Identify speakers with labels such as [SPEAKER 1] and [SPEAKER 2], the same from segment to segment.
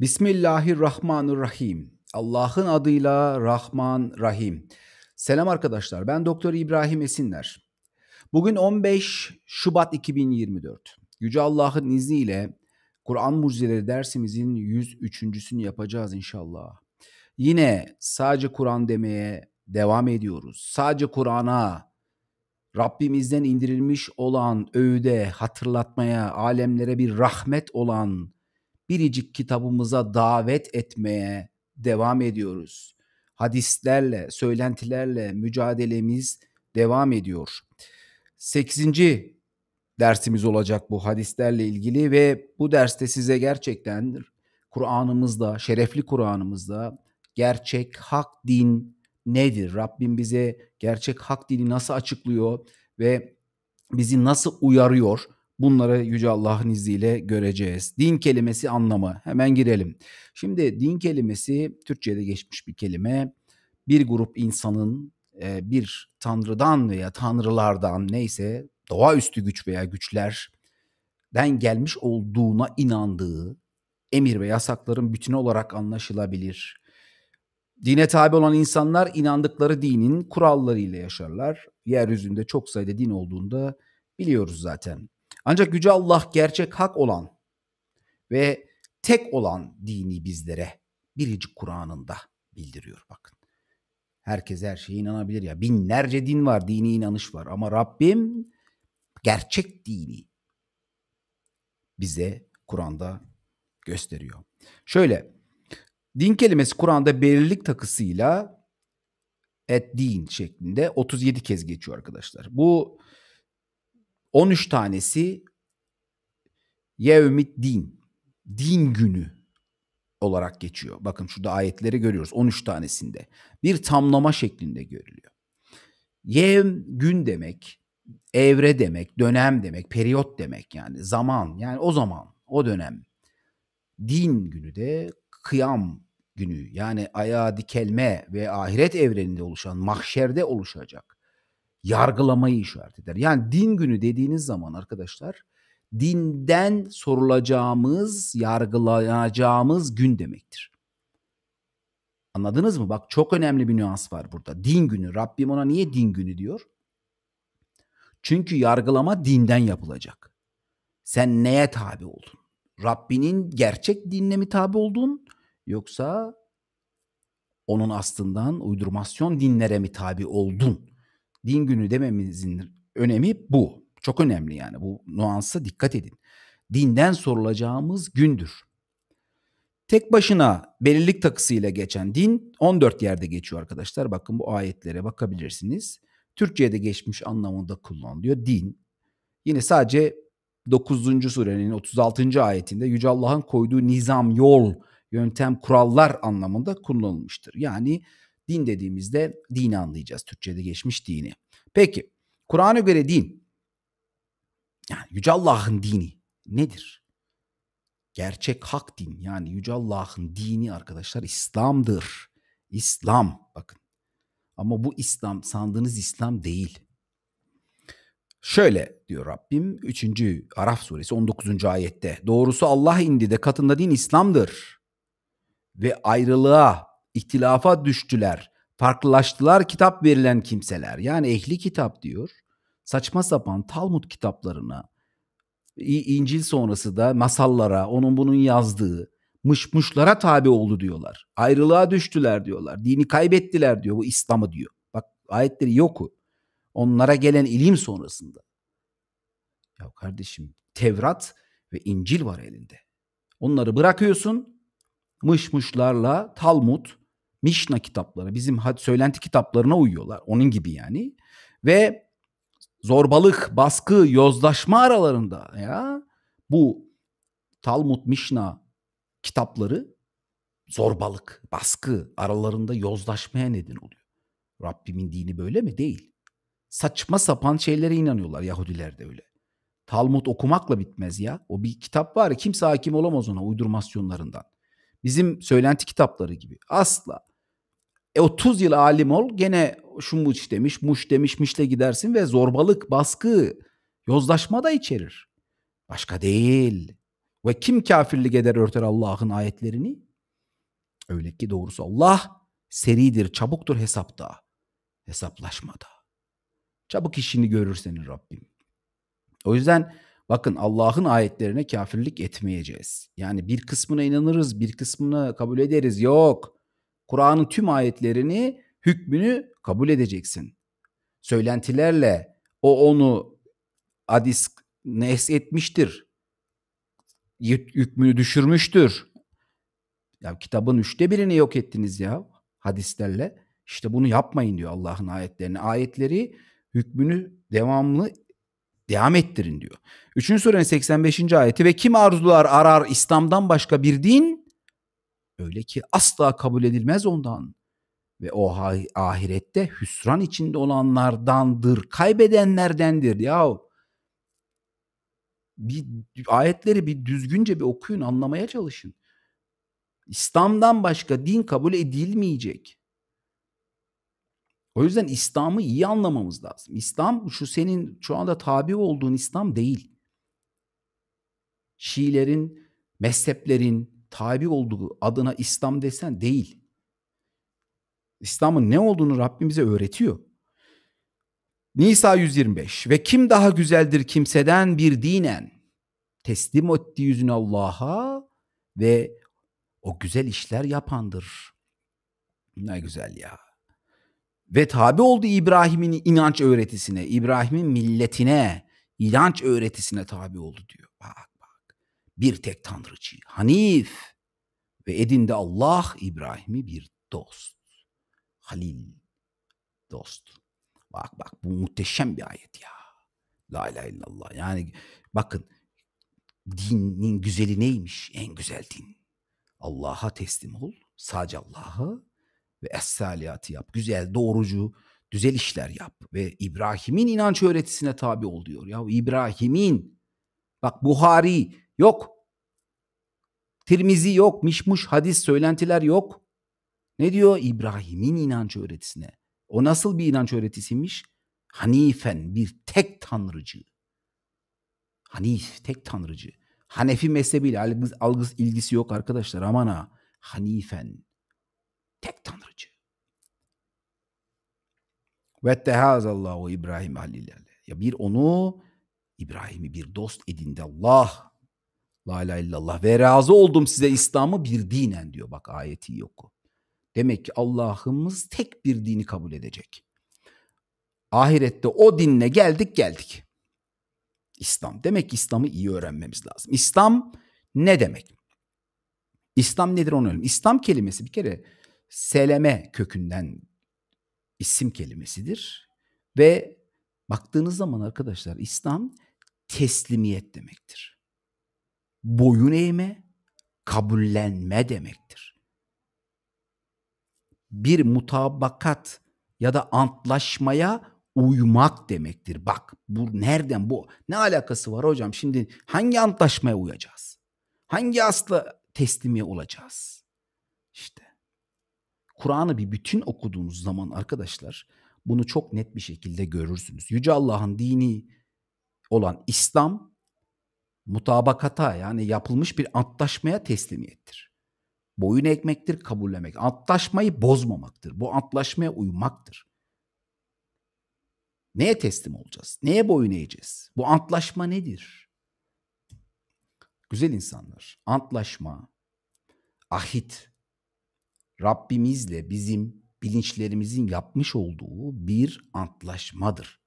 [SPEAKER 1] Bismillahirrahmanirrahim. Allah'ın adıyla Rahman Rahim. Selam arkadaşlar. Ben Doktor İbrahim Esinler. Bugün 15 Şubat 2024. Yüce Allah'ın izniyle Kur'an mucizeleri dersimizin 103.sünü yapacağız inşallah. Yine sadece Kur'an demeye devam ediyoruz. Sadece Kur'an'a Rabbimizden indirilmiş olan öğüde, hatırlatmaya, alemlere bir rahmet olan biricik kitabımıza davet etmeye devam ediyoruz. Hadislerle, söylentilerle mücadelemiz devam ediyor. Sekizinci dersimiz olacak bu hadislerle ilgili ve bu derste size gerçekten Kur'an'ımızda, şerefli Kur'an'ımızda gerçek hak din nedir? Rabbim bize gerçek hak dini nasıl açıklıyor ve bizi nasıl uyarıyor? Bunları Yüce Allah'ın izniyle göreceğiz. Din kelimesi anlamı. Hemen girelim. Şimdi din kelimesi Türkçe'de geçmiş bir kelime. Bir grup insanın e, bir tanrıdan veya tanrılardan neyse doğaüstü güç veya güçlerden gelmiş olduğuna inandığı emir ve yasakların bütünü olarak anlaşılabilir. Dine tabi olan insanlar inandıkları dinin kurallarıyla yaşarlar. Yeryüzünde çok sayıda din olduğunda biliyoruz zaten. Ancak Yüce Allah gerçek hak olan ve tek olan dini bizlere biricik Kur'an'ında bildiriyor bakın. Herkes her şeye inanabilir ya. Binlerce din var, dini inanış var ama Rabbim gerçek dini bize Kur'an'da gösteriyor. Şöyle din kelimesi Kur'an'da belirlik takısıyla et din şeklinde 37 kez geçiyor arkadaşlar. Bu 13 tanesi Yevmit Din, din günü olarak geçiyor. Bakın şurada ayetleri görüyoruz 13 tanesinde. Bir tamlama şeklinde görülüyor. Yevm gün demek, evre demek, dönem demek, periyot demek yani zaman yani o zaman, o dönem. Din günü de kıyam günü yani ayağa dikelme ve ahiret evreninde oluşan mahşerde oluşacak yargılamayı işaret eder. Yani din günü dediğiniz zaman arkadaşlar dinden sorulacağımız, yargılanacağımız gün demektir. Anladınız mı? Bak çok önemli bir nüans var burada. Din günü. Rabbim ona niye din günü diyor? Çünkü yargılama dinden yapılacak. Sen neye tabi oldun? Rabbinin gerçek dinle mi tabi oldun? Yoksa onun aslından uydurmasyon dinlere mi tabi oldun? din günü dememizin önemi bu. Çok önemli yani bu nuansa dikkat edin. Dinden sorulacağımız gündür. Tek başına belirlik takısıyla geçen din 14 yerde geçiyor arkadaşlar. Bakın bu ayetlere bakabilirsiniz. Türkçe'de geçmiş anlamında kullanılıyor din. Yine sadece 9. surenin 36. ayetinde Yüce Allah'ın koyduğu nizam, yol, yöntem, kurallar anlamında kullanılmıştır. Yani Din dediğimizde dini anlayacağız. Türkçe'de geçmiş dini. Peki Kur'an'a göre din yani Yüce Allah'ın dini nedir? Gerçek hak din yani Yüce Allah'ın dini arkadaşlar İslam'dır. İslam bakın. Ama bu İslam sandığınız İslam değil. Şöyle diyor Rabbim 3. Araf suresi 19. ayette. Doğrusu Allah indi de katında din İslam'dır. Ve ayrılığa ihtilafa düştüler, farklılaştılar kitap verilen kimseler. Yani ehli kitap diyor. Saçma sapan Talmud kitaplarına, İncil sonrası da masallara, onun bunun yazdığı mışmışlara tabi oldu diyorlar. Ayrılığa düştüler diyorlar. Dini kaybettiler diyor bu İslam'ı diyor. Bak ayetleri yoku. Onlara gelen ilim sonrasında. Ya kardeşim Tevrat ve İncil var elinde. Onları bırakıyorsun mışmışlarla Talmud, Mişna kitapları bizim söylenti kitaplarına uyuyorlar. Onun gibi yani. Ve zorbalık, baskı, yozlaşma aralarında ya bu Talmud, Mişna kitapları zorbalık, baskı aralarında yozlaşmaya neden oluyor. Rabbimin dini böyle mi? Değil. Saçma sapan şeylere inanıyorlar Yahudiler de öyle. Talmud okumakla bitmez ya. O bir kitap var kimse hakim olamaz ona uydurmasyonlarından. Bizim söylenti kitapları gibi. Asla. E 30 yıl alim ol gene şu muç demiş, muş demiş, mişle gidersin ve zorbalık, baskı, yozlaşma da içerir. Başka değil. Ve kim kafirlik eder örter Allah'ın ayetlerini? Öyle ki doğrusu Allah seridir, çabuktur hesapta, hesaplaşmada. Çabuk işini görür senin Rabbim. O yüzden Bakın Allah'ın ayetlerine kafirlik etmeyeceğiz. Yani bir kısmına inanırız, bir kısmını kabul ederiz. Yok. Kur'an'ın tüm ayetlerini, hükmünü kabul edeceksin. Söylentilerle o onu adis nesh etmiştir. Hükmünü düşürmüştür. Ya kitabın üçte birini yok ettiniz ya hadislerle. İşte bunu yapmayın diyor Allah'ın ayetlerini. Ayetleri hükmünü devamlı devam ettirin diyor. 3. surenin 85. ayeti ve kim arzular arar İslam'dan başka bir din öyle ki asla kabul edilmez ondan ve o ahirette hüsran içinde olanlardandır, kaybedenlerdendir. Yahu bir ayetleri bir düzgünce bir okuyun, anlamaya çalışın. İslam'dan başka din kabul edilmeyecek. O yüzden İslam'ı iyi anlamamız lazım. İslam şu senin şu anda tabi olduğun İslam değil. Şiilerin, mezheplerin tabi olduğu adına İslam desen değil. İslam'ın ne olduğunu Rabbimize öğretiyor. Nisa 125 ve kim daha güzeldir kimseden bir dinen teslim etti yüzünü Allah'a ve o güzel işler yapandır. Ne güzel ya ve tabi oldu İbrahim'in inanç öğretisine, İbrahim'in milletine, inanç öğretisine tabi oldu diyor. Bak bak bir tek tanrıcı, Hanif ve edinde Allah İbrahim'i bir dost. Halil dost. Bak bak bu muhteşem bir ayet ya. La ilahe illallah. Yani bakın dinin güzeli neymiş? En güzel din. Allah'a teslim ol. Sadece Allah'a ve essaliyatı yap. Güzel, doğrucu, güzel işler yap ve İbrahim'in inanç öğretisine tabi ol diyor. Ya İbrahim'in bak Buhari yok. Tirmizi yok, mişmuş hadis söylentiler yok. Ne diyor? İbrahim'in inanç öğretisine. O nasıl bir inanç öğretisiymiş? Hanifen bir tek tanrıcı. Hanif tek tanrıcı. Hanefi mezhebiyle algı algı ilgisi yok arkadaşlar aman ha. Hanifen Tek tanrıcı. Ve tehazallahu İbrahim halilele. Ya bir onu İbrahim'i bir dost edindi Allah. La ilahe illallah ve razı oldum size İslam'ı bir dinen diyor. Bak ayeti yok Demek ki Allah'ımız tek bir dini kabul edecek. Ahirette o dinle geldik geldik. İslam. Demek ki İslam'ı iyi öğrenmemiz lazım. İslam ne demek? İslam nedir onu öğrenelim. İslam kelimesi bir kere seleme kökünden isim kelimesidir ve baktığınız zaman arkadaşlar İslam teslimiyet demektir. Boyun eğme, kabullenme demektir. Bir mutabakat ya da antlaşmaya uymak demektir. Bak bu nereden bu? Ne alakası var hocam? Şimdi hangi antlaşmaya uyacağız? Hangi asla teslimiye olacağız? İşte Kur'an'ı bir bütün okuduğunuz zaman arkadaşlar bunu çok net bir şekilde görürsünüz. Yüce Allah'ın dini olan İslam mutabakata yani yapılmış bir antlaşmaya teslimiyettir. Boyun ekmektir, kabullemek. Antlaşmayı bozmamaktır. Bu antlaşmaya uymaktır. Neye teslim olacağız? Neye boyun eğeceğiz? Bu antlaşma nedir? Güzel insanlar, antlaşma, ahit, Rabbimizle bizim bilinçlerimizin yapmış olduğu bir antlaşmadır.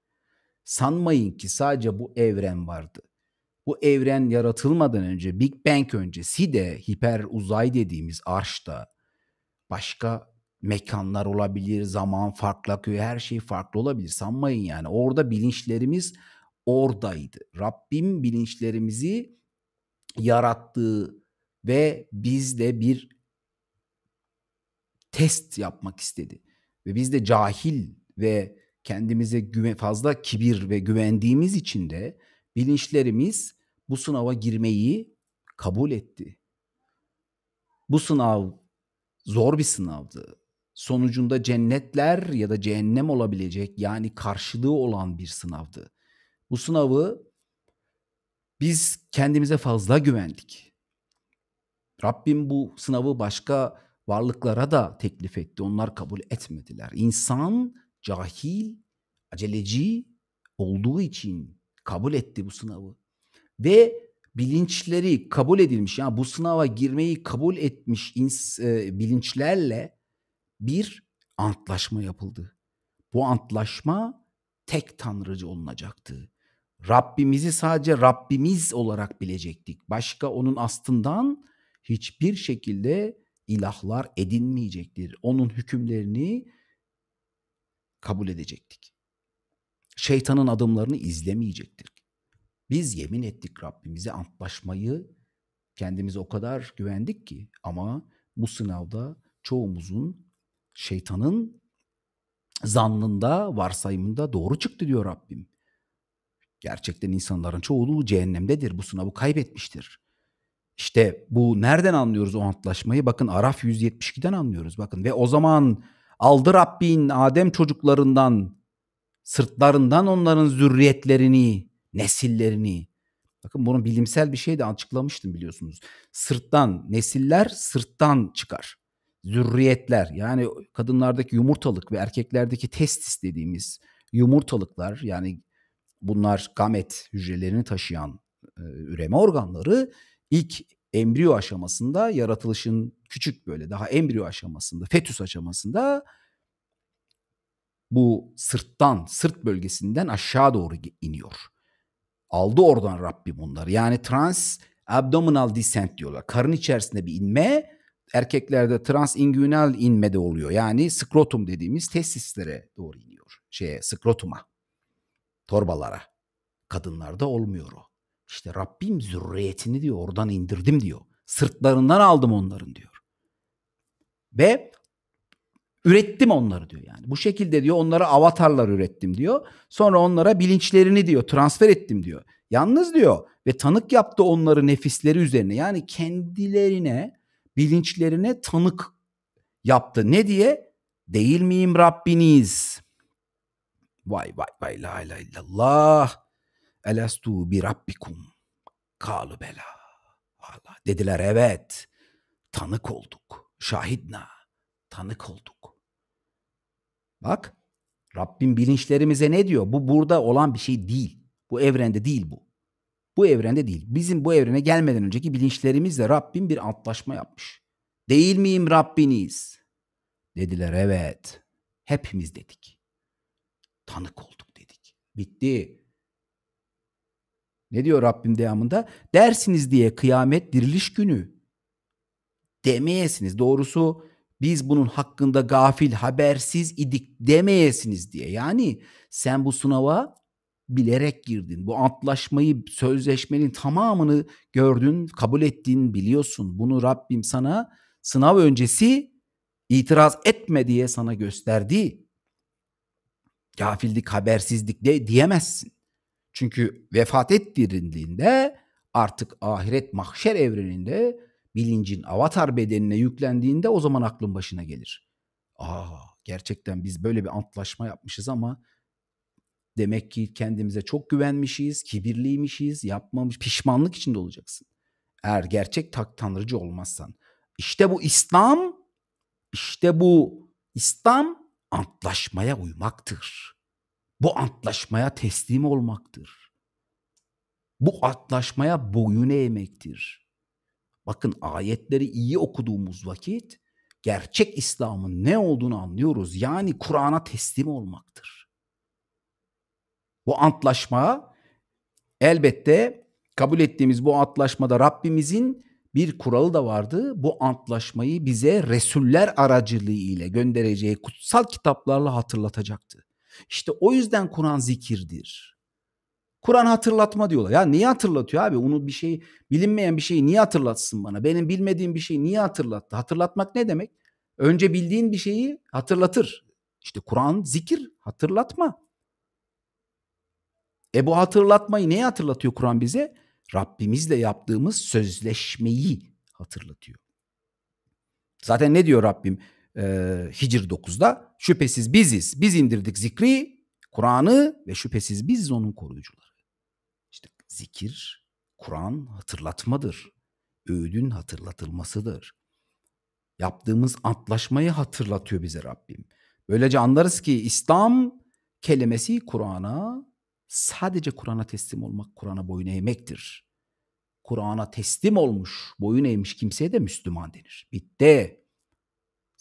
[SPEAKER 1] Sanmayın ki sadece bu evren vardı. Bu evren yaratılmadan önce Big Bang öncesi de hiper uzay dediğimiz arşta başka mekanlar olabilir, zaman farklı, köy her şey farklı olabilir. Sanmayın yani orada bilinçlerimiz oradaydı. Rabbim bilinçlerimizi yarattığı ve bizde bir test yapmak istedi. Ve biz de cahil ve kendimize güven, fazla kibir ve güvendiğimiz için de bilinçlerimiz bu sınava girmeyi kabul etti. Bu sınav zor bir sınavdı. Sonucunda cennetler ya da cehennem olabilecek yani karşılığı olan bir sınavdı. Bu sınavı biz kendimize fazla güvendik. Rabbim bu sınavı başka varlıklara da teklif etti. Onlar kabul etmediler. İnsan cahil, aceleci olduğu için kabul etti bu sınavı. Ve bilinçleri kabul edilmiş yani bu sınava girmeyi kabul etmiş ins- e, bilinçlerle bir antlaşma yapıldı. Bu antlaşma tek tanrıcı olunacaktı. Rabbimizi sadece Rabbimiz olarak bilecektik. Başka onun astından hiçbir şekilde ilahlar edinmeyecektir. Onun hükümlerini kabul edecektik. Şeytanın adımlarını izlemeyecektik. Biz yemin ettik Rabbimize antlaşmayı kendimize o kadar güvendik ki ama bu sınavda çoğumuzun şeytanın zannında, varsayımında doğru çıktı diyor Rabbim. Gerçekten insanların çoğulu cehennemdedir. Bu sınavı kaybetmiştir. İşte bu nereden anlıyoruz o antlaşmayı? Bakın Araf 172'den anlıyoruz bakın. Ve o zaman aldı Rabbin Adem çocuklarından, sırtlarından onların zürriyetlerini, nesillerini. Bakın bunun bilimsel bir şey de açıklamıştım biliyorsunuz. Sırttan, nesiller sırttan çıkar. Zürriyetler yani kadınlardaki yumurtalık ve erkeklerdeki testis dediğimiz yumurtalıklar yani bunlar gamet hücrelerini taşıyan e, üreme organları ilk embriyo aşamasında yaratılışın küçük böyle daha embriyo aşamasında, fetüs aşamasında bu sırttan, sırt bölgesinden aşağı doğru iniyor. Aldı oradan Rabbim bunları. Yani trans abdominal descent diyorlar. Karın içerisinde bir inme, erkeklerde trans inguinal inme de oluyor. Yani skrotum dediğimiz testislere doğru iniyor. Şeye, skrotuma, torbalara. Kadınlarda olmuyor o. İşte Rabbim zürriyetini diyor oradan indirdim diyor. Sırtlarından aldım onların diyor. Ve ürettim onları diyor yani. Bu şekilde diyor onlara avatarlar ürettim diyor. Sonra onlara bilinçlerini diyor transfer ettim diyor. Yalnız diyor ve tanık yaptı onları nefisleri üzerine. Yani kendilerine bilinçlerine tanık yaptı. Ne diye? Değil miyim Rabbiniz? Vay vay vay la ilahe illallah. Elestu bi rabbikum. Kalu bela. Allah. Dediler evet. Tanık olduk. Şahidna. Tanık olduk. Bak Rabbim bilinçlerimize ne diyor? Bu burada olan bir şey değil. Bu evrende değil bu. Bu evrende değil. Bizim bu evrene gelmeden önceki bilinçlerimizle Rabbim bir antlaşma yapmış. Değil miyim Rabbiniz? Dediler evet. Hepimiz dedik. Tanık olduk dedik. Bitti. Ne diyor Rabbim devamında? Dersiniz diye kıyamet diriliş günü. Demeyesiniz. Doğrusu biz bunun hakkında gafil, habersiz idik demeyesiniz diye. Yani sen bu sınava bilerek girdin. Bu antlaşmayı, sözleşmenin tamamını gördün, kabul ettin, biliyorsun. Bunu Rabbim sana sınav öncesi itiraz etme diye sana gösterdi. Gafillik, habersizlik de diyemezsin. Çünkü vefat ettirildiğinde artık ahiret mahşer evreninde bilincin avatar bedenine yüklendiğinde o zaman aklın başına gelir. Aa gerçekten biz böyle bir antlaşma yapmışız ama demek ki kendimize çok güvenmişiz, kibirliymişiz, yapmamış, pişmanlık içinde olacaksın. Eğer gerçek tak tanrıcı olmazsan. İşte bu İslam, işte bu İslam antlaşmaya uymaktır. Bu antlaşmaya teslim olmaktır. Bu antlaşmaya boyun eğmektir. Bakın ayetleri iyi okuduğumuz vakit gerçek İslam'ın ne olduğunu anlıyoruz. Yani Kur'an'a teslim olmaktır. Bu antlaşma elbette kabul ettiğimiz bu antlaşmada Rabbimizin bir kuralı da vardı. Bu antlaşmayı bize Resuller aracılığı ile göndereceği kutsal kitaplarla hatırlatacaktı. İşte o yüzden Kur'an zikirdir. Kur'an hatırlatma diyorlar. Ya niye hatırlatıyor abi? Onu bir şey bilinmeyen bir şeyi niye hatırlatsın bana? Benim bilmediğim bir şeyi niye hatırlattı? Hatırlatmak ne demek? Önce bildiğin bir şeyi hatırlatır. İşte Kur'an zikir, hatırlatma. E bu hatırlatmayı neye hatırlatıyor Kur'an bize? Rabbimizle yaptığımız sözleşmeyi hatırlatıyor. Zaten ne diyor Rabbim? e, Hicr 9'da şüphesiz biziz. Biz indirdik zikri, Kur'an'ı ve şüphesiz biziz onun koruyucuları. İşte zikir, Kur'an hatırlatmadır. Öğüdün hatırlatılmasıdır. Yaptığımız antlaşmayı hatırlatıyor bize Rabbim. Böylece anlarız ki İslam kelimesi Kur'an'a sadece Kur'an'a teslim olmak, Kur'an'a boyun eğmektir. Kur'an'a teslim olmuş, boyun eğmiş kimseye de Müslüman denir. Bitti.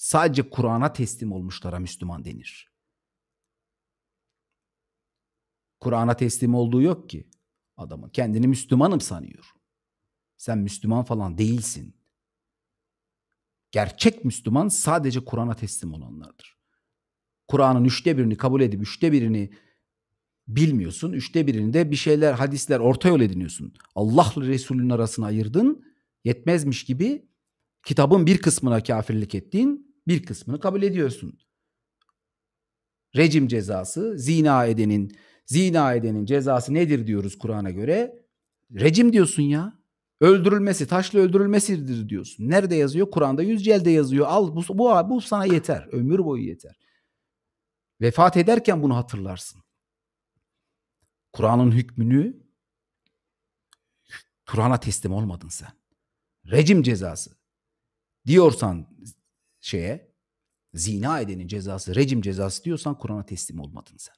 [SPEAKER 1] Sadece Kur'an'a teslim olmuşlara Müslüman denir. Kur'an'a teslim olduğu yok ki adamın. Kendini Müslümanım sanıyor. Sen Müslüman falan değilsin. Gerçek Müslüman sadece Kur'an'a teslim olanlardır. Kur'an'ın üçte birini kabul edip üçte birini bilmiyorsun. Üçte birinde bir şeyler, hadisler, orta yol ediniyorsun. Allah'la Resul'ün arasını ayırdın. Yetmezmiş gibi kitabın bir kısmına kafirlik ettin bir kısmını kabul ediyorsun. Rejim cezası zina edenin zina edenin cezası nedir diyoruz Kur'an'a göre? Rejim diyorsun ya. Öldürülmesi, taşla öldürülmesidir diyorsun. Nerede yazıyor? Kur'an'da yüz celde yazıyor. Al bu, bu, bu sana yeter. Ömür boyu yeter. Vefat ederken bunu hatırlarsın. Kur'an'ın hükmünü Kur'an'a teslim olmadın sen. Rejim cezası. Diyorsan şeye zina edenin cezası, rejim cezası diyorsan Kur'an'a teslim olmadın sen.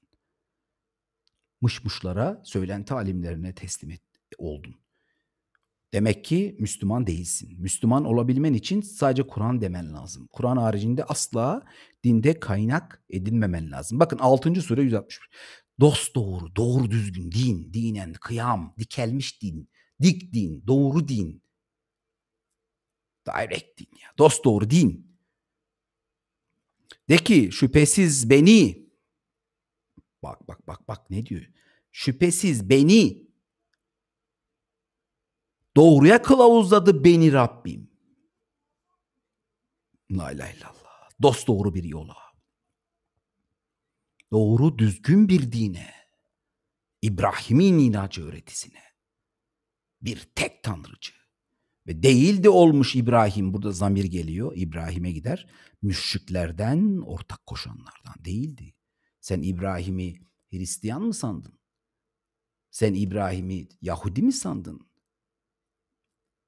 [SPEAKER 1] Mışmışlara, söylenti alimlerine teslim et, oldun. Demek ki Müslüman değilsin. Müslüman olabilmen için sadece Kur'an demen lazım. Kur'an haricinde asla dinde kaynak edinmemen lazım. Bakın 6. sure 161. Dost doğru, doğru düzgün din, dinen, kıyam, dikelmiş din, dik din, doğru din. Direkt din ya. Dost doğru din. De ki şüphesiz beni bak bak bak bak ne diyor? Şüphesiz beni doğruya kılavuzladı beni Rabbim. La ilahe illallah. Dost doğru bir yola. Doğru düzgün bir dine. İbrahim'in inancı öğretisine. Bir tek tanrıcı. Ve değildi olmuş İbrahim. Burada zamir geliyor. İbrahim'e gider. Müşriklerden, ortak koşanlardan değildi. Sen İbrahim'i Hristiyan mı sandın? Sen İbrahim'i Yahudi mi sandın?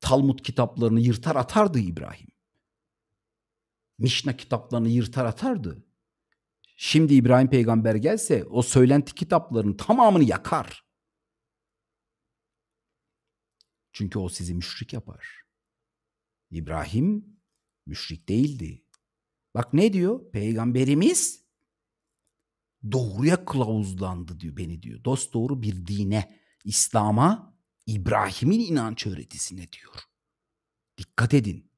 [SPEAKER 1] Talmud kitaplarını yırtar atardı İbrahim. Mişna kitaplarını yırtar atardı. Şimdi İbrahim peygamber gelse o söylenti kitaplarının tamamını yakar. Çünkü o sizi müşrik yapar. İbrahim müşrik değildi. Bak ne diyor? Peygamberimiz doğruya kılavuzlandı diyor beni diyor. Dost doğru bir dine, İslam'a, İbrahim'in inanç öğretisine diyor. Dikkat edin.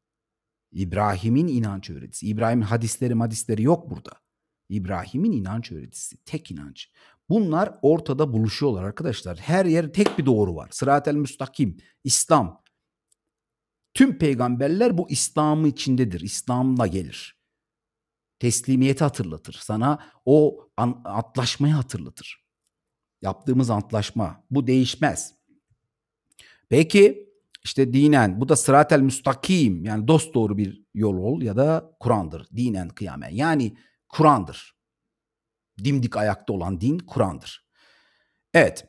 [SPEAKER 1] İbrahim'in inanç öğretisi. İbrahim'in hadisleri madisleri yok burada. İbrahim'in inanç öğretisi. Tek inanç. Bunlar ortada buluşuyorlar arkadaşlar. Her yer tek bir doğru var. Sırat el müstakim, İslam. Tüm peygamberler bu İslam'ı içindedir. İslam'la gelir. Teslimiyeti hatırlatır. Sana o antlaşmayı hatırlatır. Yaptığımız antlaşma. Bu değişmez. Peki işte dinen bu da el müstakim yani dost doğru bir yol ol ya da Kur'an'dır. Dinen kıyamen yani Kur'an'dır dimdik ayakta olan din Kur'an'dır. Evet.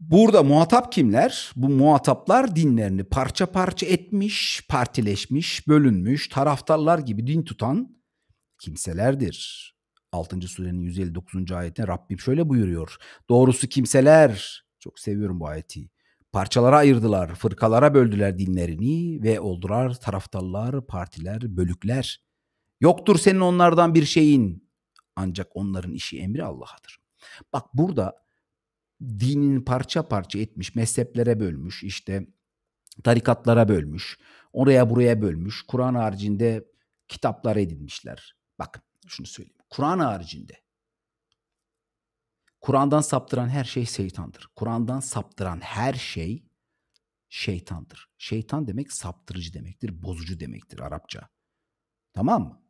[SPEAKER 1] Burada muhatap kimler? Bu muhataplar dinlerini parça parça etmiş, partileşmiş, bölünmüş, taraftarlar gibi din tutan kimselerdir. 6. surenin 159. ayetinde Rabbim şöyle buyuruyor. Doğrusu kimseler, çok seviyorum bu ayeti, parçalara ayırdılar, fırkalara böldüler dinlerini ve oldular taraftarlar, partiler, bölükler. Yoktur senin onlardan bir şeyin. Ancak onların işi emri Allah'adır. Bak burada dinini parça parça etmiş, mezheplere bölmüş, işte tarikatlara bölmüş, oraya buraya bölmüş, Kur'an haricinde kitaplar edinmişler. Bak şunu söyleyeyim. Kur'an haricinde Kur'an'dan saptıran her şey şeytandır. Kur'an'dan saptıran her şey şeytandır. Şeytan demek saptırıcı demektir, bozucu demektir Arapça. Tamam mı?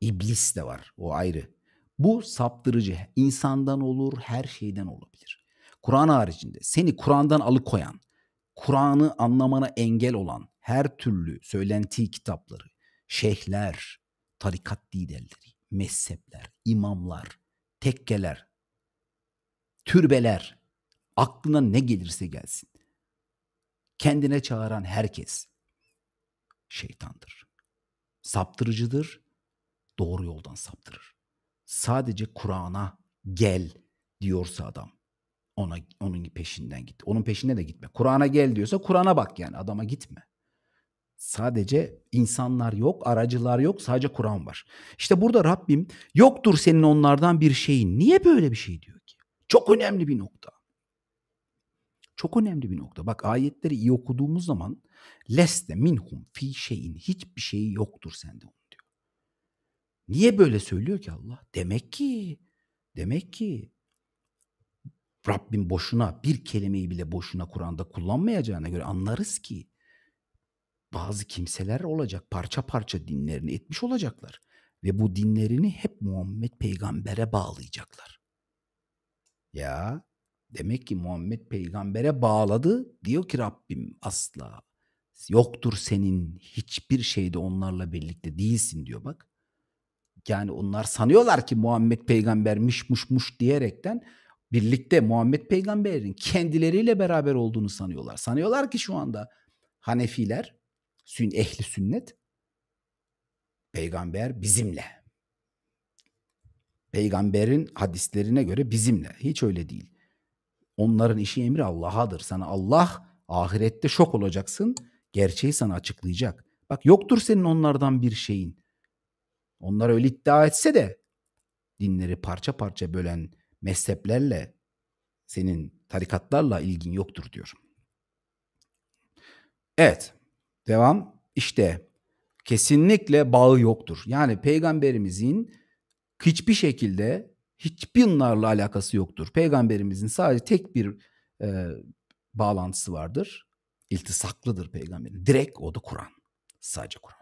[SPEAKER 1] İblis de var. O ayrı. Bu saptırıcı insandan olur, her şeyden olabilir. Kur'an haricinde seni Kur'an'dan alıkoyan, Kur'an'ı anlamana engel olan her türlü söylenti kitapları, şeyhler, tarikat liderleri, mezhepler, imamlar, tekkeler, türbeler, aklına ne gelirse gelsin. Kendine çağıran herkes şeytandır. Saptırıcıdır, doğru yoldan saptırır. Sadece Kur'an'a gel diyorsa adam ona onun peşinden git. Onun peşinde de gitme. Kur'an'a gel diyorsa Kur'an'a bak yani adama gitme. Sadece insanlar yok, aracılar yok, sadece Kur'an var. İşte burada Rabbim yoktur senin onlardan bir şeyin. Niye böyle bir şey diyor ki? Çok önemli bir nokta. Çok önemli bir nokta. Bak ayetleri iyi okuduğumuz zaman lesne minhum fi şeyin hiçbir şeyi yoktur sende Niye böyle söylüyor ki Allah? Demek ki, demek ki Rabbim boşuna bir kelimeyi bile boşuna Kur'an'da kullanmayacağına göre anlarız ki bazı kimseler olacak, parça parça dinlerini etmiş olacaklar. Ve bu dinlerini hep Muhammed peygambere bağlayacaklar. Ya demek ki Muhammed peygambere bağladı diyor ki Rabbim asla yoktur senin hiçbir şeyde onlarla birlikte değilsin diyor bak yani onlar sanıyorlar ki Muhammed peygambermiş muş muş diyerekten birlikte Muhammed peygamberin kendileriyle beraber olduğunu sanıyorlar. Sanıyorlar ki şu anda Hanefiler, sün ehli sünnet peygamber bizimle. Peygamberin hadislerine göre bizimle. Hiç öyle değil. Onların işi emri Allah'adır. Sana Allah ahirette şok olacaksın. Gerçeği sana açıklayacak. Bak yoktur senin onlardan bir şeyin. Onlar öyle iddia etse de dinleri parça parça bölen mezheplerle senin tarikatlarla ilgin yoktur diyor. Evet. Devam. İşte kesinlikle bağı yoktur. Yani peygamberimizin hiçbir şekilde hiçbir onlarla alakası yoktur. Peygamberimizin sadece tek bir e, bağlantısı vardır. İltisaklıdır peygamberin. Direkt o da Kur'an. Sadece Kur'an.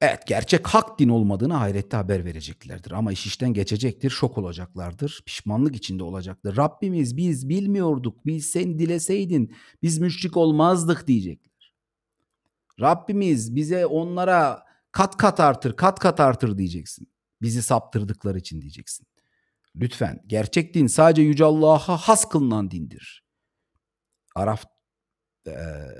[SPEAKER 1] Evet gerçek hak din olmadığını hayrette haber vereceklerdir. Ama iş işten geçecektir, şok olacaklardır, pişmanlık içinde olacaktır. Rabbimiz biz bilmiyorduk, biz sen dileseydin biz müşrik olmazdık diyecekler. Rabbimiz bize onlara kat kat artır, kat kat artır diyeceksin. Bizi saptırdıkları için diyeceksin. Lütfen gerçek din sadece Yüce Allah'a has kılınan dindir. Araf, e,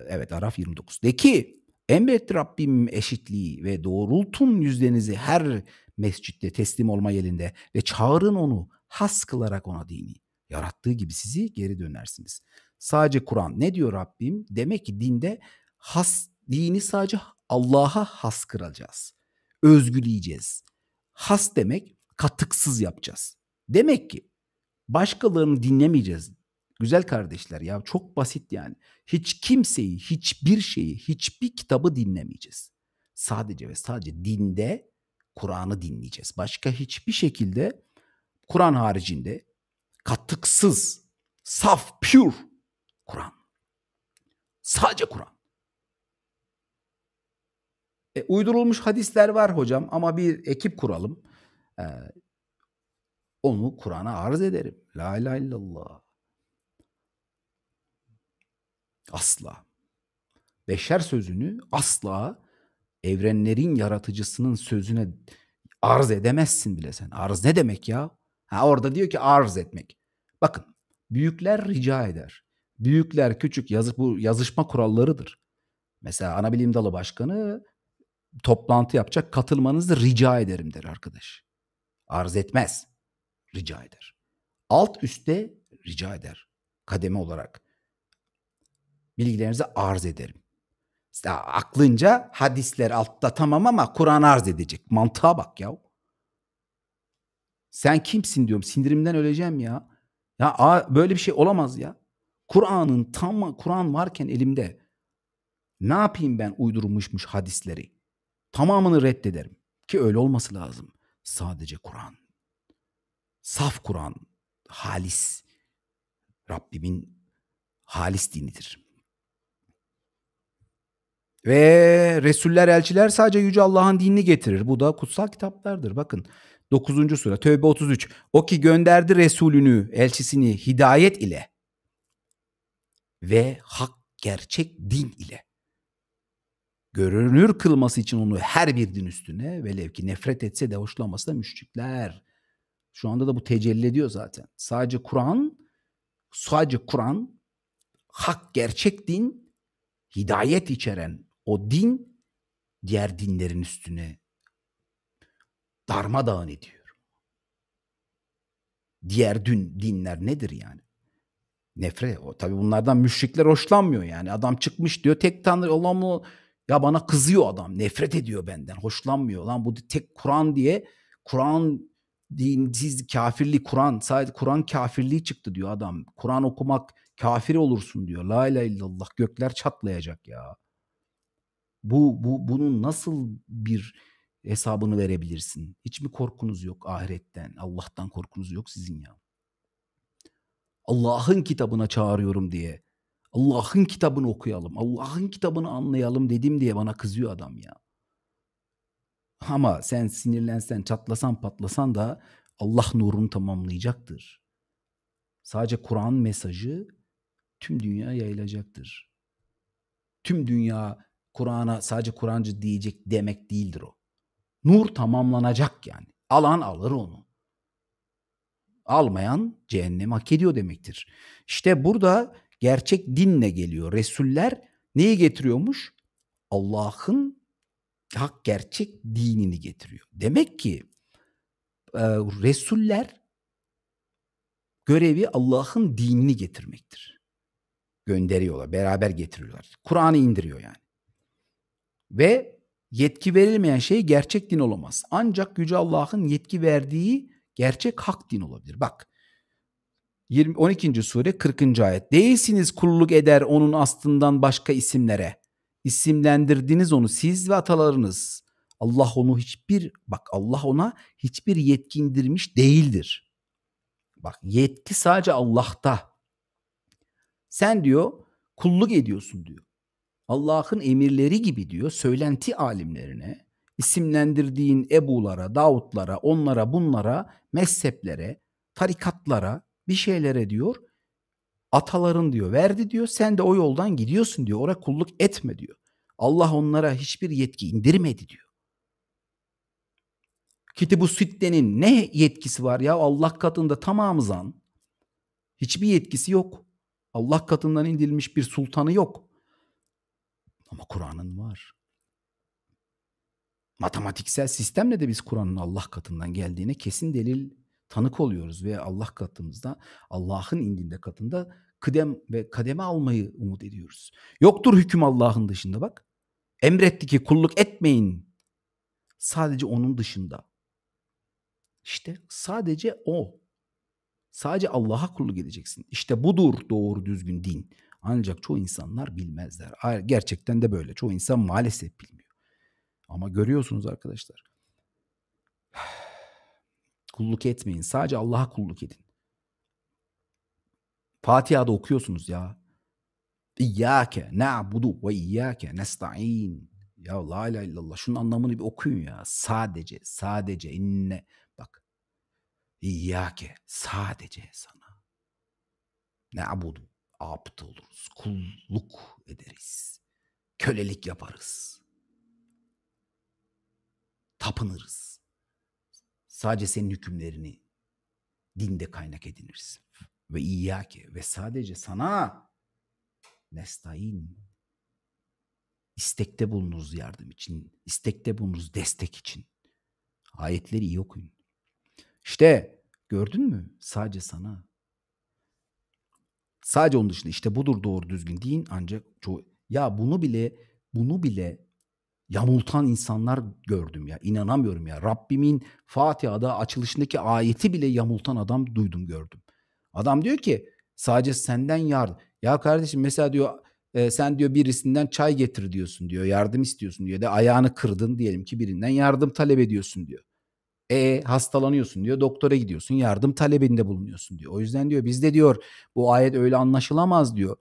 [SPEAKER 1] evet Araf 29. De ki Emret Rabbim eşitliği ve doğrultun yüzdenizi her mescitte teslim olma yerinde ve çağırın onu has kılarak ona dini. Yarattığı gibi sizi geri dönersiniz. Sadece Kur'an ne diyor Rabbim? Demek ki dinde has dini sadece Allah'a has kıracağız. Özgüleyeceğiz. Has demek katıksız yapacağız. Demek ki başkalarını dinlemeyeceğiz. Güzel kardeşler ya çok basit yani. Hiç kimseyi, hiçbir şeyi, hiçbir kitabı dinlemeyeceğiz. Sadece ve sadece dinde Kur'an'ı dinleyeceğiz. Başka hiçbir şekilde Kur'an haricinde katıksız, saf, pure Kur'an. Sadece Kur'an. E, uydurulmuş hadisler var hocam ama bir ekip kuralım. E, onu Kur'an'a arz ederim. La ilahe illallah. Asla. Beşer sözünü asla evrenlerin yaratıcısının sözüne arz edemezsin bile sen. Arz ne demek ya? Ha orada diyor ki arz etmek. Bakın büyükler rica eder. Büyükler küçük yazı, bu yazışma kurallarıdır. Mesela ana bilim dalı başkanı toplantı yapacak katılmanızı rica ederim der arkadaş. Arz etmez. Rica eder. Alt üste rica eder. Kademe olarak bilgilerinizi arz ederim. İşte aklınca hadisler altta tamam ama Kur'an arz edecek. Mantığa bak ya. Sen kimsin diyorum. Sindirimden öleceğim ya. Ya böyle bir şey olamaz ya. Kur'an'ın tam Kur'an varken elimde ne yapayım ben uydurmuşmuş hadisleri? Tamamını reddederim. Ki öyle olması lazım. Sadece Kur'an. Saf Kur'an. Halis. Rabbimin halis dinidir. Ve Resuller, elçiler sadece Yüce Allah'ın dinini getirir. Bu da kutsal kitaplardır. Bakın 9. sura Tövbe 33. O ki gönderdi Resulünü, elçisini hidayet ile ve hak gerçek din ile görünür kılması için onu her bir din üstüne velev ki nefret etse de hoşlanması da müşrikler. Şu anda da bu tecelli ediyor zaten. Sadece Kur'an, sadece Kur'an hak gerçek din hidayet içeren o din diğer dinlerin üstüne darmadağın ediyor. Diğer dün dinler nedir yani? Nefre. O, tabi bunlardan müşrikler hoşlanmıyor yani. Adam çıkmış diyor tek tanrı Allah mı? Ya bana kızıyor adam. Nefret ediyor benden. Hoşlanmıyor. Lan bu tek Kur'an diye Kur'an dinsiz kafirliği Kur'an sadece Kur'an kafirliği çıktı diyor adam. Kur'an okumak kafir olursun diyor. La ilahe illallah gökler çatlayacak ya. Bu, bu bunun nasıl bir hesabını verebilirsin? Hiç mi korkunuz yok ahiretten, Allah'tan korkunuz yok sizin ya? Allah'ın kitabına çağırıyorum diye. Allah'ın kitabını okuyalım, Allah'ın kitabını anlayalım dedim diye bana kızıyor adam ya. Ama sen sinirlensen, çatlasan, patlasan da Allah nurunu tamamlayacaktır. Sadece Kur'an mesajı tüm dünya yayılacaktır. Tüm dünya Kur'an'a sadece Kur'ancı diyecek demek değildir o. Nur tamamlanacak yani. Alan alır onu. Almayan cehennem hak ediyor demektir. İşte burada gerçek dinle geliyor. Resuller neyi getiriyormuş? Allah'ın hak gerçek dinini getiriyor. Demek ki e, Resuller görevi Allah'ın dinini getirmektir. Gönderiyorlar, beraber getiriyorlar. Kur'an'ı indiriyor yani. Ve yetki verilmeyen şey gerçek din olamaz. Ancak Yüce Allah'ın yetki verdiği gerçek hak din olabilir. Bak 20, 12. sure 40. ayet. Değilsiniz kulluk eder onun astından başka isimlere. İsimlendirdiniz onu siz ve atalarınız. Allah onu hiçbir bak Allah ona hiçbir yetkindirmiş değildir. Bak yetki sadece Allah'ta. Sen diyor kulluk ediyorsun diyor. Allah'ın emirleri gibi diyor söylenti alimlerine, isimlendirdiğin Ebu'lara, Davut'lara, onlara, bunlara, mezheplere, tarikatlara, bir şeylere diyor ataların diyor verdi diyor sen de o yoldan gidiyorsun diyor oraya kulluk etme diyor. Allah onlara hiçbir yetki indirmedi diyor. Kitab-ı Sitte'nin ne yetkisi var ya Allah katında tamamızan hiçbir yetkisi yok. Allah katından indirilmiş bir sultanı yok. Ama Kur'an'ın var. Matematiksel sistemle de biz Kur'an'ın Allah katından geldiğine kesin delil tanık oluyoruz ve Allah katımızda Allah'ın indinde katında kıdem ve kademe almayı umut ediyoruz. Yoktur hüküm Allah'ın dışında bak. Emretti ki kulluk etmeyin. Sadece onun dışında. İşte sadece o. Sadece Allah'a kulluk edeceksin. İşte budur doğru düzgün din. Ancak çoğu insanlar bilmezler. Gerçekten de böyle. Çoğu insan maalesef bilmiyor. Ama görüyorsunuz arkadaşlar. Kulluk etmeyin. Sadece Allah'a kulluk edin. Fatiha'da okuyorsunuz ya. İyyâke na'budu ve iyyâke nesta'in. Ya la ilahe illallah. Şunun anlamını bir okuyun ya. Sadece, sadece inne. Bak. İyyâke. Sadece sana. Na'budu apıt oluruz, kulluk ederiz, kölelik yaparız, tapınırız. Sadece senin hükümlerini dinde kaynak ediniriz. Ve iyyake ve sadece sana nestaîn istekte bulunuruz yardım için, istekte bulunuruz destek için. Ayetleri iyi okuyun. İşte gördün mü? Sadece sana Sadece onun dışında işte budur doğru düzgün deyin ancak çoğu... Ya bunu bile bunu bile yamultan insanlar gördüm ya. İnanamıyorum ya. Rabbimin Fatiha'da açılışındaki ayeti bile yamultan adam duydum gördüm. Adam diyor ki sadece senden yardım. Ya kardeşim mesela diyor e, sen diyor birisinden çay getir diyorsun diyor. Yardım istiyorsun diyor. De ayağını kırdın diyelim ki birinden yardım talep ediyorsun diyor. E hastalanıyorsun diyor. Doktora gidiyorsun. Yardım talebinde bulunuyorsun diyor. O yüzden diyor bizde diyor bu ayet öyle anlaşılamaz diyor.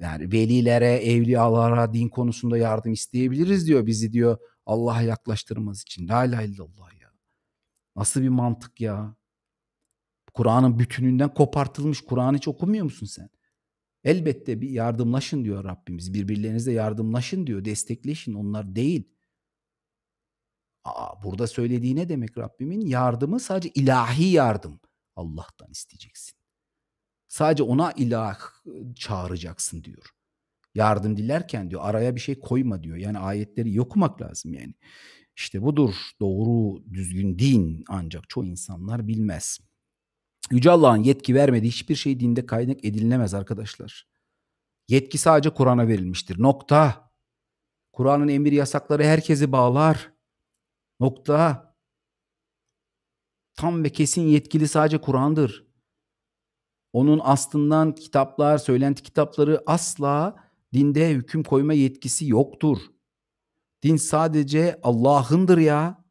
[SPEAKER 1] Yani velilere, evliyalara din konusunda yardım isteyebiliriz diyor. Bizi diyor Allah'a yaklaştırmaz için. La ilahe illallah ya. Nasıl bir mantık ya? Kur'an'ın bütününden kopartılmış. Kur'anı hiç okumuyor musun sen? Elbette bir yardımlaşın diyor Rabbimiz. Birbirlerinize yardımlaşın diyor. Destekleşin. Onlar değil. Aa, burada söylediği ne demek Rabbimin? Yardımı sadece ilahi yardım. Allah'tan isteyeceksin. Sadece ona ilah çağıracaksın diyor. Yardım dilerken diyor araya bir şey koyma diyor. Yani ayetleri okumak lazım yani. İşte budur doğru düzgün din ancak çoğu insanlar bilmez. Yüce Allah'ın yetki vermediği hiçbir şey dinde kaynak edinilemez arkadaşlar. Yetki sadece Kur'an'a verilmiştir. Nokta. Kur'an'ın emir yasakları herkesi bağlar. Nokta. Tam ve kesin yetkili sadece Kur'an'dır. Onun aslından kitaplar, söylenti kitapları asla dinde hüküm koyma yetkisi yoktur. Din sadece Allah'ındır ya.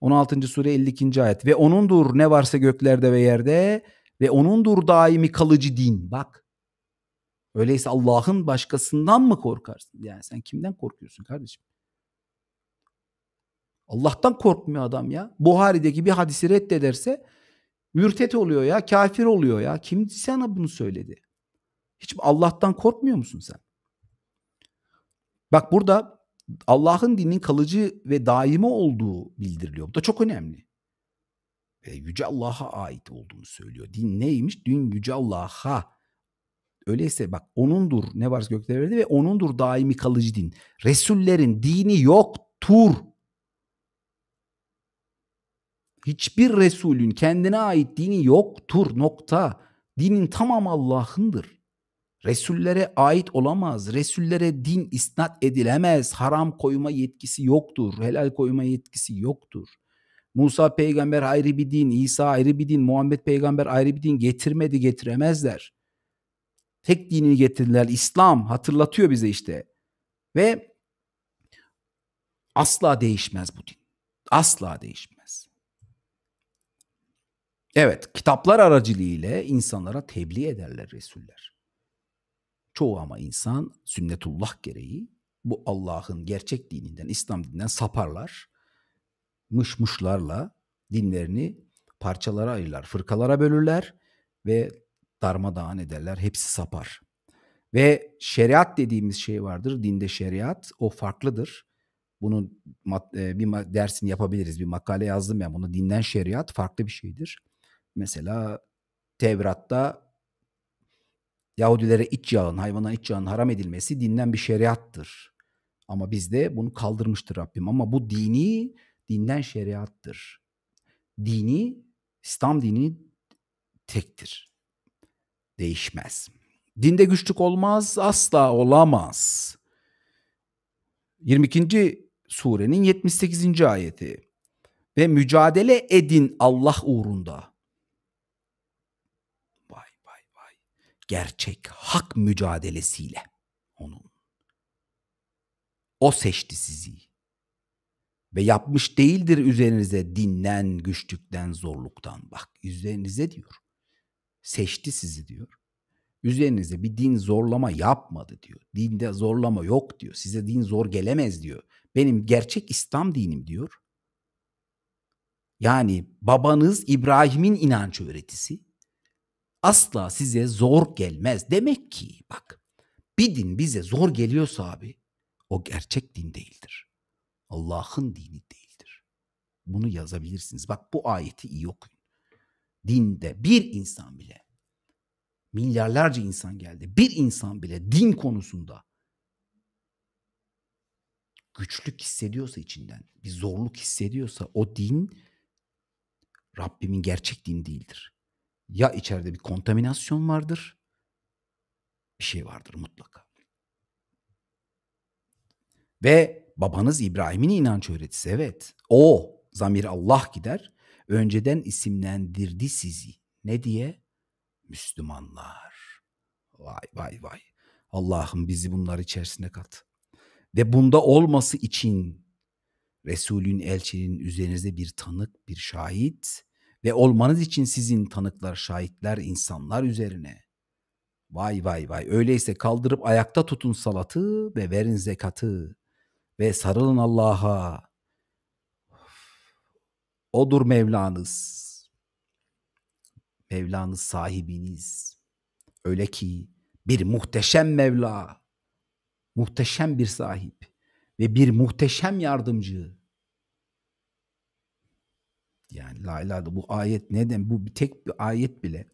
[SPEAKER 1] 16. sure 52. ayet. Ve onundur ne varsa göklerde ve yerde ve onundur daimi kalıcı din. Bak. Öyleyse Allah'ın başkasından mı korkarsın? Yani sen kimden korkuyorsun kardeşim? Allah'tan korkmuyor adam ya. Buhari'deki bir hadisi reddederse mürtet oluyor ya, kafir oluyor ya. Kim sana bunu söyledi? Hiç Allah'tan korkmuyor musun sen? Bak burada Allah'ın dinin kalıcı ve daimi olduğu bildiriliyor. Bu da çok önemli. Ve Yüce Allah'a ait olduğunu söylüyor. Din neymiş? Din Yüce Allah'a. Öyleyse bak onundur ne varsa göklerde ve onundur daimi kalıcı din. Resullerin dini yoktur. Hiçbir Resulün kendine ait dini yoktur nokta. Dinin tamamı Allah'ındır. Resullere ait olamaz. Resullere din isnat edilemez. Haram koyma yetkisi yoktur. Helal koyma yetkisi yoktur. Musa peygamber ayrı bir din, İsa ayrı bir din, Muhammed peygamber ayrı bir din getirmedi getiremezler. Tek dinini getirdiler. İslam hatırlatıyor bize işte. Ve asla değişmez bu din. Asla değişmez. Evet, kitaplar aracılığıyla insanlara tebliğ ederler Resuller. Çoğu ama insan sünnetullah gereği bu Allah'ın gerçek dininden, İslam dininden saparlar. Mışmışlarla dinlerini parçalara ayırırlar, fırkalara bölürler ve darmadağın ederler. Hepsi sapar. Ve şeriat dediğimiz şey vardır. Dinde şeriat o farklıdır. Bunu e, bir dersini yapabiliriz. Bir makale yazdım ya. Bunu dinden şeriat farklı bir şeydir. Mesela Tevrat'ta Yahudilere iç yağın, hayvana iç yağın haram edilmesi dinlen bir şeriattır. Ama bizde bunu kaldırmıştır Rabbim. Ama bu dini dinden şeriattır. Dini, İslam dini tektir. Değişmez. Dinde güçlük olmaz, asla olamaz. 22. surenin 78. ayeti. Ve mücadele edin Allah uğrunda. gerçek hak mücadelesiyle onun. O seçti sizi ve yapmış değildir üzerinize dinlen güçlükten, zorluktan. Bak üzerinize diyor. Seçti sizi diyor. Üzerinize bir din zorlama yapmadı diyor. Dinde zorlama yok diyor. Size din zor gelemez diyor. Benim gerçek İslam dinim diyor. Yani babanız İbrahim'in inanç öğretisi asla size zor gelmez. Demek ki bak bir din bize zor geliyorsa abi o gerçek din değildir. Allah'ın dini değildir. Bunu yazabilirsiniz. Bak bu ayeti iyi okuyun. Dinde bir insan bile milyarlarca insan geldi. Bir insan bile din konusunda güçlük hissediyorsa içinden, bir zorluk hissediyorsa o din Rabbimin gerçek din değildir ya içeride bir kontaminasyon vardır, bir şey vardır mutlaka. Ve babanız İbrahim'in inanç öğretisi evet. O zamir Allah gider. Önceden isimlendirdi sizi. Ne diye? Müslümanlar. Vay vay vay. Allah'ım bizi bunlar içerisine kat. Ve bunda olması için Resulün elçinin üzerinize bir tanık, bir şahit ve olmanız için sizin tanıklar, şahitler, insanlar üzerine. Vay vay vay öyleyse kaldırıp ayakta tutun salatı ve verin zekatı ve sarılın Allah'a. Odur Mevlanız. Mevlanız sahibiniz. Öyle ki bir muhteşem Mevla, muhteşem bir sahip ve bir muhteşem yardımcı yani la ilahe bu ayet neden bu tek bir ayet bile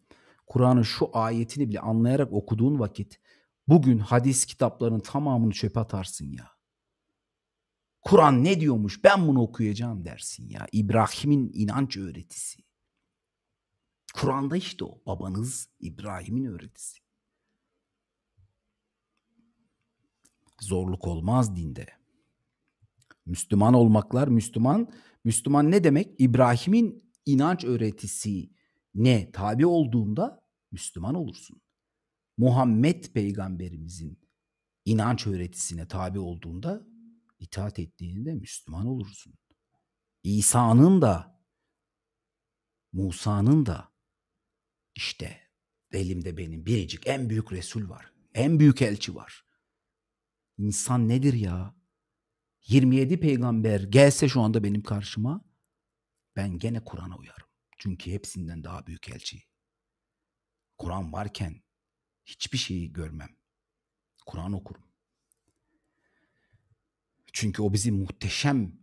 [SPEAKER 1] Kur'an'ın şu ayetini bile anlayarak okuduğun vakit bugün hadis kitaplarının tamamını çöpe atarsın ya. Kur'an ne diyormuş ben bunu okuyacağım dersin ya. İbrahim'in inanç öğretisi. Kur'an'da işte o babanız İbrahim'in öğretisi. Zorluk olmaz dinde. Müslüman olmaklar, Müslüman. Müslüman ne demek? İbrahim'in inanç öğretisi ne tabi olduğunda Müslüman olursun. Muhammed peygamberimizin inanç öğretisine tabi olduğunda itaat ettiğinde Müslüman olursun. İsa'nın da Musa'nın da işte elimde benim biricik en büyük Resul var. En büyük elçi var. İnsan nedir ya? 27 peygamber gelse şu anda benim karşıma ben gene Kur'an'a uyarım. Çünkü hepsinden daha büyük elçi. Kur'an varken hiçbir şeyi görmem. Kur'an okurum. Çünkü o bizim muhteşem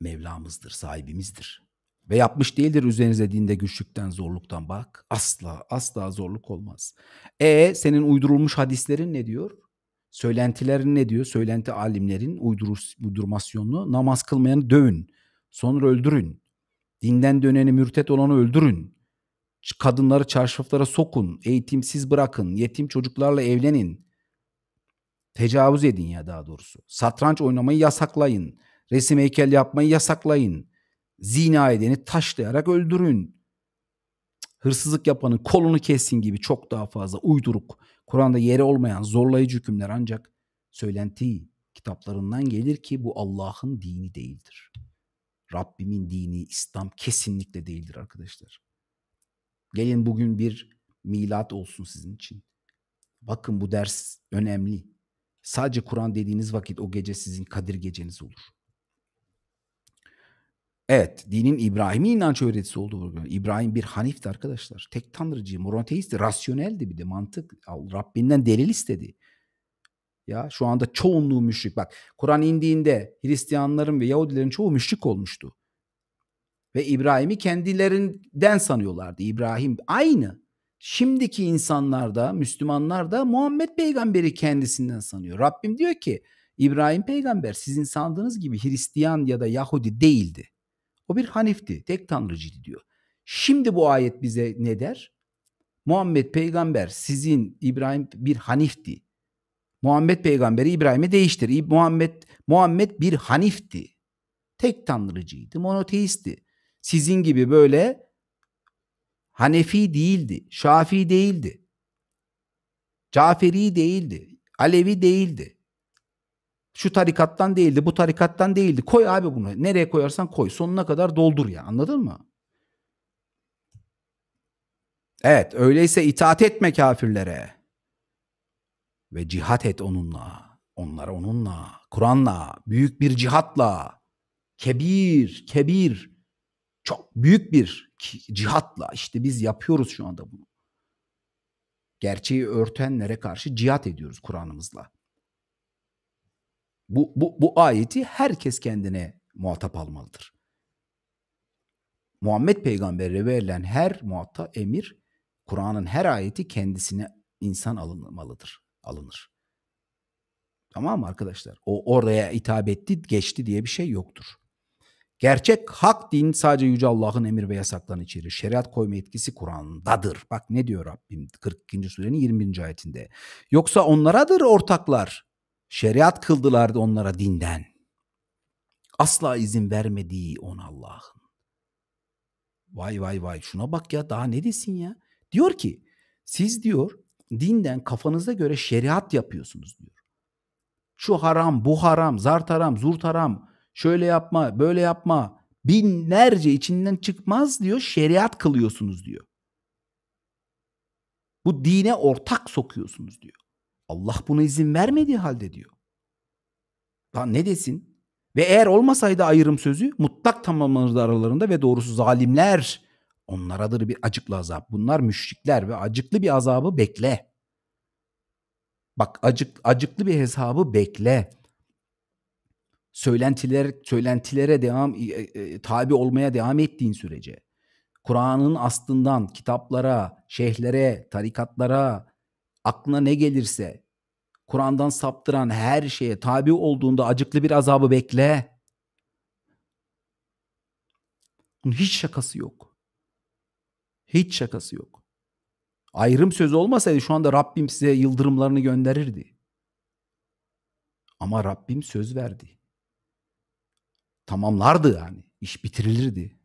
[SPEAKER 1] Mevlamızdır, sahibimizdir. Ve yapmış değildir üzerinize dinde güçlükten, zorluktan bak. Asla, asla zorluk olmaz. E senin uydurulmuş hadislerin ne diyor? Söylentilerin ne diyor? Söylenti alimlerin uydurus, uydurmasyonlu namaz kılmayanı dövün. Sonra öldürün. Dinden döneni mürtet olanı öldürün. Kadınları çarşaflara sokun. Eğitimsiz bırakın. Yetim çocuklarla evlenin. Tecavüz edin ya daha doğrusu. Satranç oynamayı yasaklayın. Resim heykel yapmayı yasaklayın. Zina edeni taşlayarak öldürün. Hırsızlık yapanın kolunu kessin gibi çok daha fazla uyduruk Kur'an'da yeri olmayan zorlayıcı hükümler ancak söylenti kitaplarından gelir ki bu Allah'ın dini değildir. Rabbimin dini İslam kesinlikle değildir arkadaşlar. Gelin bugün bir milat olsun sizin için. Bakın bu ders önemli. Sadece Kur'an dediğiniz vakit o gece sizin Kadir geceniz olur. Evet dinin İbrahim'i inanç öğretisi olduğu vurgulanıyor. İbrahim bir hanifti arkadaşlar. Tek tanrıcı, monoteistti, rasyoneldi bir de mantık. Rabbinden delil istedi. Ya şu anda çoğunluğu müşrik. Bak Kur'an indiğinde Hristiyanların ve Yahudilerin çoğu müşrik olmuştu. Ve İbrahim'i kendilerinden sanıyorlardı. İbrahim aynı. Şimdiki insanlar da Müslümanlar da Muhammed peygamberi kendisinden sanıyor. Rabbim diyor ki İbrahim peygamber sizin sandığınız gibi Hristiyan ya da Yahudi değildi. O bir hanifti, tek tanrıcıydı diyor. Şimdi bu ayet bize ne der? Muhammed peygamber sizin İbrahim bir hanifti. Muhammed peygamberi İbrahim'e değiştir. Muhammed Muhammed bir hanifti. Tek tanrıcıydı, monoteistti. Sizin gibi böyle Hanefi değildi, Şafii değildi. Caferi değildi, Alevi değildi şu tarikattan değildi, bu tarikattan değildi. Koy abi bunu. Nereye koyarsan koy. Sonuna kadar doldur ya. Anladın mı? Evet, öyleyse itaat etme kafirlere. Ve cihat et onunla. onlara onunla, Kur'an'la, büyük bir cihatla, kebir, kebir, çok büyük bir cihatla işte biz yapıyoruz şu anda bunu. Gerçeği örtenlere karşı cihat ediyoruz Kur'an'ımızla. Bu, bu, bu ayeti herkes kendine muhatap almalıdır. Muhammed peygambere verilen her muhatta emir, Kur'an'ın her ayeti kendisine insan alınmalıdır, alınır. Tamam mı arkadaşlar? O oraya hitap etti, geçti diye bir şey yoktur. Gerçek hak din sadece Yüce Allah'ın emir ve yasaklarını içerir. Şeriat koyma etkisi Kur'an'dadır. Bak ne diyor Rabbim 42. surenin 20. ayetinde. Yoksa onlaradır ortaklar. Şeriat kıldılardı onlara dinden. Asla izin vermediği on Allah'ın. Vay vay vay şuna bak ya daha ne desin ya. Diyor ki siz diyor dinden kafanıza göre şeriat yapıyorsunuz diyor. Şu haram, bu haram, zart haram, zurt haram, şöyle yapma, böyle yapma. Binlerce içinden çıkmaz diyor şeriat kılıyorsunuz diyor. Bu dine ortak sokuyorsunuz diyor. Allah buna izin vermediği halde diyor. Daha ne desin? Ve eğer olmasaydı ayrım sözü mutlak tamamlanırdı aralarında ve doğrusu zalimler onlaradır bir acıklı azap. Bunlar müşrikler ve acıklı bir azabı bekle. Bak acık, acıklı bir hesabı bekle. Söylentiler, söylentilere devam e, e, e, tabi olmaya devam ettiğin sürece. Kur'an'ın aslından kitaplara, şeyhlere, tarikatlara, aklına ne gelirse Kur'an'dan saptıran her şeye tabi olduğunda acıklı bir azabı bekle. Bunun hiç şakası yok. Hiç şakası yok. Ayrım sözü olmasaydı şu anda Rabbim size yıldırımlarını gönderirdi. Ama Rabbim söz verdi. Tamamlardı yani. İş bitirilirdi.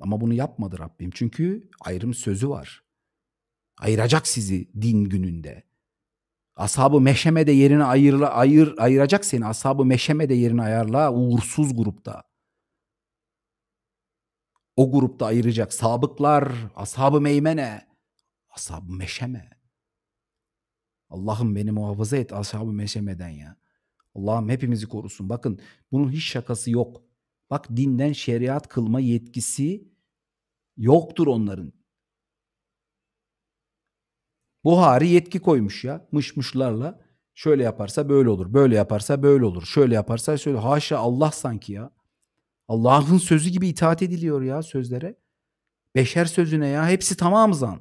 [SPEAKER 1] Ama bunu yapmadı Rabbim. Çünkü ayrım sözü var. Ayıracak sizi din gününde. Ashabı meşeme de yerini ayırla, ayır, ayıracak seni. Ashabı meşeme de yerini ayarla uğursuz grupta. O grupta ayıracak. Sabıklar, ashabı meymene, ashabı meşeme. Allah'ım beni muhafaza et ashabı meşemeden ya. Allah'ım hepimizi korusun. Bakın bunun hiç şakası yok. Bak dinden şeriat kılma yetkisi yoktur onların. Buhari yetki koymuş ya mışmışlarla. Şöyle yaparsa böyle olur, böyle yaparsa böyle olur, şöyle yaparsa şöyle. Haşa Allah sanki ya. Allah'ın sözü gibi itaat ediliyor ya sözlere. Beşer sözüne ya hepsi tamam zan.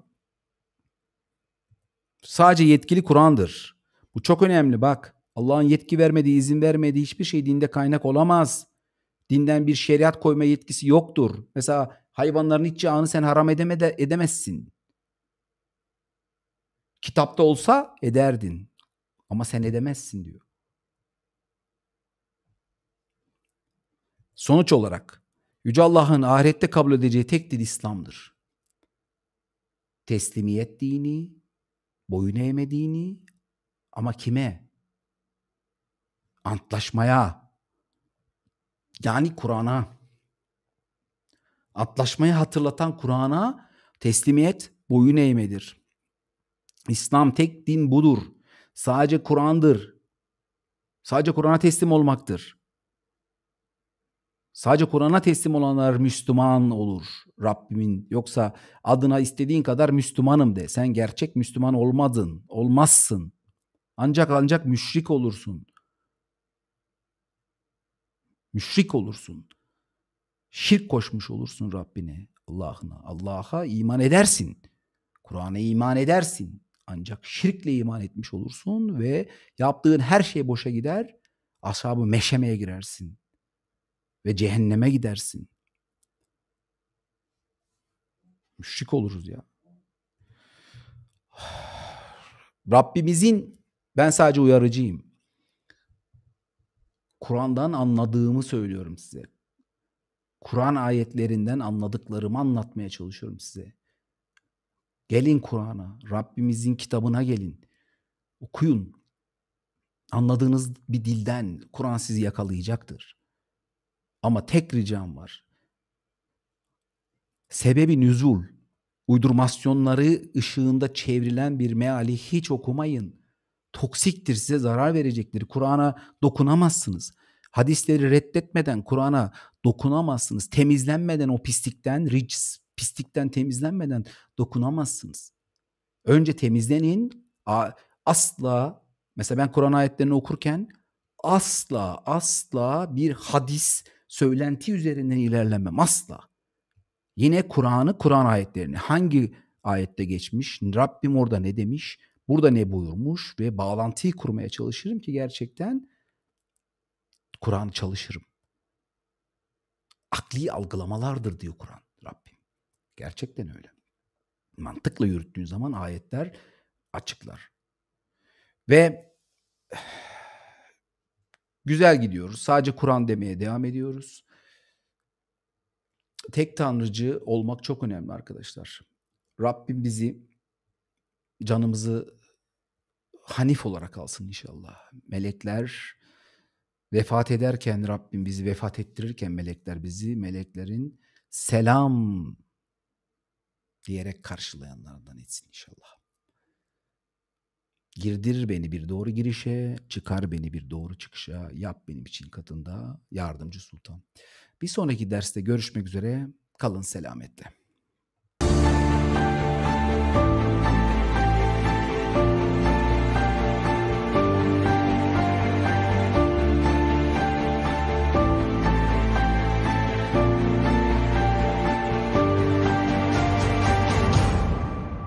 [SPEAKER 1] Sadece yetkili Kur'an'dır. Bu çok önemli bak. Allah'ın yetki vermediği, izin vermediği hiçbir şey dinde kaynak olamaz. Dinden bir şeriat koyma yetkisi yoktur. Mesela hayvanların iç yağını sen haram edeme de, edemezsin. Kitapta olsa ederdin. Ama sen edemezsin diyor. Sonuç olarak Yüce Allah'ın ahirette kabul edeceği tek din İslam'dır. Teslimiyet dini, boyun eğme dini ama kime? Antlaşmaya. Yani Kur'an'a. Antlaşmayı hatırlatan Kur'an'a teslimiyet boyun eğmedir. İslam tek din budur. Sadece Kur'an'dır. Sadece Kur'an'a teslim olmaktır. Sadece Kur'an'a teslim olanlar Müslüman olur Rabbimin. Yoksa adına istediğin kadar Müslümanım de. Sen gerçek Müslüman olmadın, olmazsın. Ancak ancak müşrik olursun. Müşrik olursun. Şirk koşmuş olursun Rabbine, Allah'ına. Allah'a iman edersin. Kur'an'a iman edersin. Ancak şirkle iman etmiş olursun ve yaptığın her şey boşa gider. Ashabı meşemeye girersin ve cehenneme gidersin. Müşrik oluruz ya. Rabbimizin ben sadece uyarıcıyım. Kur'an'dan anladığımı söylüyorum size. Kur'an ayetlerinden anladıklarımı anlatmaya çalışıyorum size. Gelin Kur'an'a, Rabbimizin kitabına gelin. Okuyun. Anladığınız bir dilden Kur'an sizi yakalayacaktır. Ama tek ricam var. Sebebi nüzul, uydurmasyonları ışığında çevrilen bir meali hiç okumayın. Toksiktir, size zarar verecektir. Kur'an'a dokunamazsınız. Hadisleri reddetmeden Kur'an'a dokunamazsınız. Temizlenmeden o pislikten, rics, pislikten temizlenmeden dokunamazsınız. Önce temizlenin. Asla mesela ben Kur'an ayetlerini okurken asla asla bir hadis söylenti üzerinden ilerlemem asla. Yine Kur'an'ı, Kur'an ayetlerini hangi ayette geçmiş, Rabbim orada ne demiş, burada ne buyurmuş ve bağlantıyı kurmaya çalışırım ki gerçekten Kur'an çalışırım. Akli algılamalardır diyor Kur'an. Gerçekten öyle. Mantıkla yürüttüğün zaman ayetler açıklar. Ve güzel gidiyoruz. Sadece Kur'an demeye devam ediyoruz. Tek tanrıcı olmak çok önemli arkadaşlar. Rabbim bizi canımızı hanif olarak alsın inşallah. Melekler vefat ederken Rabbim bizi vefat ettirirken melekler bizi meleklerin selam diyerek karşılayanlardan etsin inşallah. Girdirir beni bir doğru girişe, çıkar beni bir doğru çıkışa, yap benim için katında yardımcı sultan. Bir sonraki derste görüşmek üzere, kalın selametle.